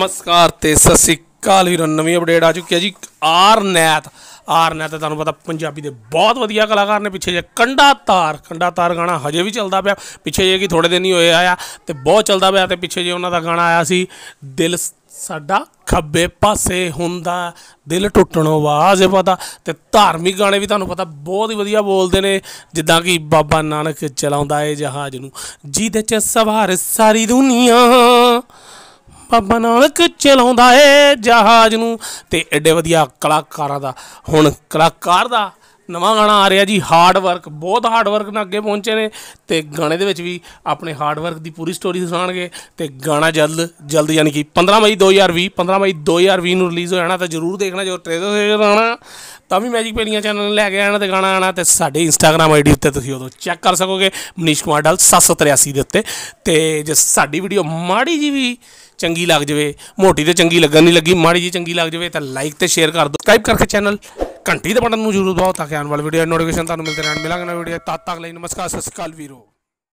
ਨਮਸਕਾਰ ਤੇ ਸਤਿ ਸ੍ਰੀ ਅਕਾਲ ਵੀਰੋ ਨਵੀਂ ਅਪਡੇਟ ਆ ਚੁੱਕੀ ਹੈ ਜੀ ਆਰ ਨੈਤ ਆਰ ਨੈਤ ਤੁਹਾਨੂੰ ਪਤਾ ਪੰਜਾਬੀ ਦੇ ਬਹੁਤ ਵਧੀਆ ਕਲਾਕਾਰ ਨੇ ਪਿੱਛੇ ਜੇ ਕੰਡਾ ਤਾਰ ਕੰਡਾ ਤਾਰ ਗਾਣਾ ਹਜੇ ਵੀ ਚੱਲਦਾ ਪਿਆ ਪਿੱਛੇ ਜੇ ਕਿ ਥੋੜੇ ਦਿਨ ਹੀ ਹੋਏ ਆਇਆ ਤੇ ਬਹੁਤ ਚੱਲਦਾ ਪਿਆ ਤੇ ਪਿੱਛੇ ਜੇ ਉਹਨਾਂ ਦਾ ਗਾਣਾ ਆਇਆ ਸੀ ਦਿਲ ਸਾਡਾ ਖੱਬੇ ਪਾਸੇ ਹੁੰਦਾ ਦਿਲ ਟੁੱਟਣੋਂ ਆਵਾਜ਼ ਪਤਾ ਤੇ ਧਾਰਮਿਕ ਗਾਣੇ ਵੀ ਤੁਹਾਨੂੰ ਪਤਾ ਬਹੁਤ ਹੀ ਵਧੀਆ ਬੋਲਦੇ ਨੇ ਜਿੱਦਾਂ ਕਿ ਬਾਬਾ ਨਾਨਕ ਚਲਾਉਂਦਾ ਏ ਜਹਾਜ਼ ਨੂੰ ਜਿਹਦੇ 'ਚ ਸਵਾਰ ਸਾਰੀ ਦੁਨੀਆ ਬਾਬਾ ਨਾਨਕ ਚਲਾਉਂਦਾ ਏ ਜਹਾਜ਼ ਨੂੰ ਤੇ ਐਡੇ ਵਧੀਆ ਕਲਾਕਾਰਾਂ ਦਾ ਹੁਣ ਕਲਾਕਾਰ ਦਾ ਨਵਾਂ ਗਾਣਾ ਆ ਰਿਹਾ ਜੀ ਹਾਰਡ ਵਰਕ ਬਹੁਤ ਹਾਰਡ ਵਰਕ ਨਾਲ ਅੱਗੇ ਪਹੁੰਚੇ ਨੇ ਤੇ ਗਾਣੇ ਦੇ ਵਿੱਚ ਵੀ ਆਪਣੇ ਹਾਰਡ ਵਰਕ ਦੀ ਪੂਰੀ ਸਟੋਰੀ ਸੁਣਾਣਗੇ ਤੇ ਗਾਣਾ ਜਲਦ ਜਲਦ ਯਾਨੀ ਕਿ 15 ਮਈ 2020 15 ਮਈ 2020 ਨੂੰ ਰਿਲੀਜ਼ ਹੋ ਜਾਣਾ ਤਾਂ ਜਰੂਰ ਦੇਖਣਾ ਜੋ ਟ੍ਰੇਲਰ ਜਾਣਾ ਤਾਂ ਵੀ ਮੈਜਿਕ ਪੇਡੀਆਂ ਚੈਨਲ ਲੈ ਕੇ ਆਣਾ ਤੇ ਗਾਣਾ ਆਣਾ ਤੇ ਸਾਡੇ ਇੰਸਟਾਗ੍ਰam ਆਈਡੀ ਉੱਤੇ ਤੁਸੀਂ ਉਦੋਂ ਚੈੱਕ ਕਰ ਸਕੋਗੇ ਮਨੀਸ਼ ਕੁਮਾਰ ਡਲ 783 ਦੇ ਉੱਤੇ ਤੇ ਜੇ ਸਾਡੀ ਵੀਡੀਓ ਮਾੜੀ ਜੀ ਵੀ ਚੰਗੀ ਲੱਗ ਜਵੇ ਮੋਟੀ ਤੇ ਚੰਗੀ ਲੱਗਣ ਨਹੀਂ ਲੱਗੀ ਮਾੜੀ ਜੀ ਚੰਗੀ ਲੱਗ ਜਵੇ ਤਾਂ ਲਾਈਕ ਤੇ ਸ਼ੇਅਰ ਕਰ ਦਿਓ ਸਬਸਕ੍ਰਾਈਬ ਕਰਕੇ ਚੈਨਲ ਘੰਟੀ ਦੇ ਬਟਨ ਨੂੰ ਜ਼ਰੂਰ ਦਬਾਓ ਤਾਂ ਕਿ ਆਉਣ ਵਾਲੀ ਵੀਡੀਓ ਨੋਟੀਫਿਕੇਸ਼ਨ ਤੁਹਾਨੂੰ ਮਿਲਦੇ ਰਹਿਣ ਮਿਲਾਂਗੇ ਨਾ ਵੀਡੀਓ ਤਦ ਤੱਕ ਲਈ ਨਮਸਕਾਰ ਸਤਿ ਸ਼੍ਰੀ ਅਕਾਲ ਵੀਰੋ